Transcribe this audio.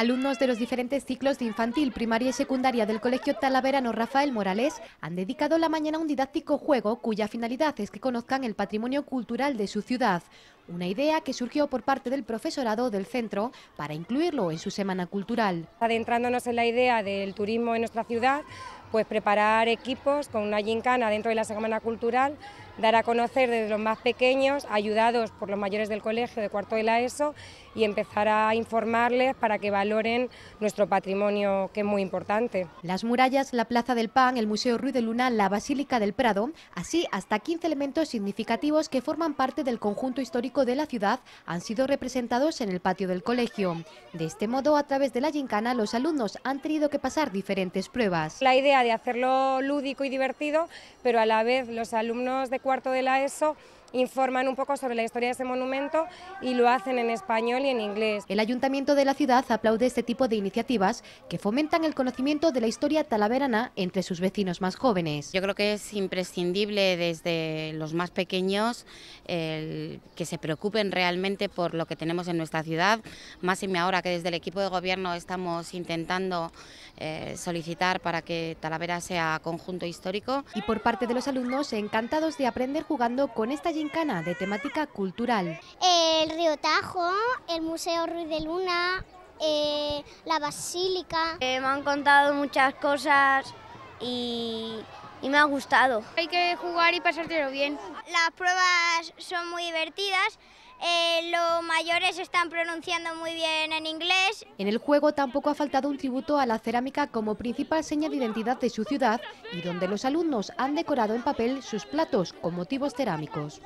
Alumnos de los diferentes ciclos de infantil, primaria y secundaria del Colegio Talaverano Rafael Morales han dedicado la mañana a un didáctico juego cuya finalidad es que conozcan el patrimonio cultural de su ciudad, una idea que surgió por parte del profesorado del centro para incluirlo en su semana cultural. Adentrándonos en la idea del turismo en nuestra ciudad, pues preparar equipos con una gincana dentro de la Semana Cultural, dar a conocer desde los más pequeños, ayudados por los mayores del colegio de cuarto de la ESO y empezar a informarles para que valoren nuestro patrimonio, que es muy importante. Las murallas, la Plaza del Pan, el Museo Ruiz de Luna, la Basílica del Prado, así hasta 15 elementos significativos que forman parte del conjunto histórico de la ciudad han sido representados en el patio del colegio. De este modo, a través de la gincana, los alumnos han tenido que pasar diferentes pruebas. La idea de hacerlo lúdico y divertido, pero a la vez los alumnos de cuarto de la ESO informan un poco sobre la historia de ese monumento y lo hacen en español y en inglés. El ayuntamiento de la ciudad aplaude este tipo de iniciativas que fomentan el conocimiento de la historia talaverana entre sus vecinos más jóvenes. Yo creo que es imprescindible desde los más pequeños que se preocupen realmente por lo que tenemos en nuestra ciudad, más y ahora que desde el equipo de gobierno estamos intentando eh, solicitar para que vera sea conjunto histórico. Y por parte de los alumnos, encantados de aprender jugando con esta gincana de temática cultural. El río Tajo, el Museo Ruiz de Luna, eh, la basílica. Eh, me han contado muchas cosas y, y me ha gustado. Hay que jugar y pasártelo bien. Las pruebas son muy divertidas eh, los mayores están pronunciando muy bien en inglés. En el juego tampoco ha faltado un tributo a la cerámica como principal seña de identidad de su ciudad y donde los alumnos han decorado en papel sus platos con motivos cerámicos.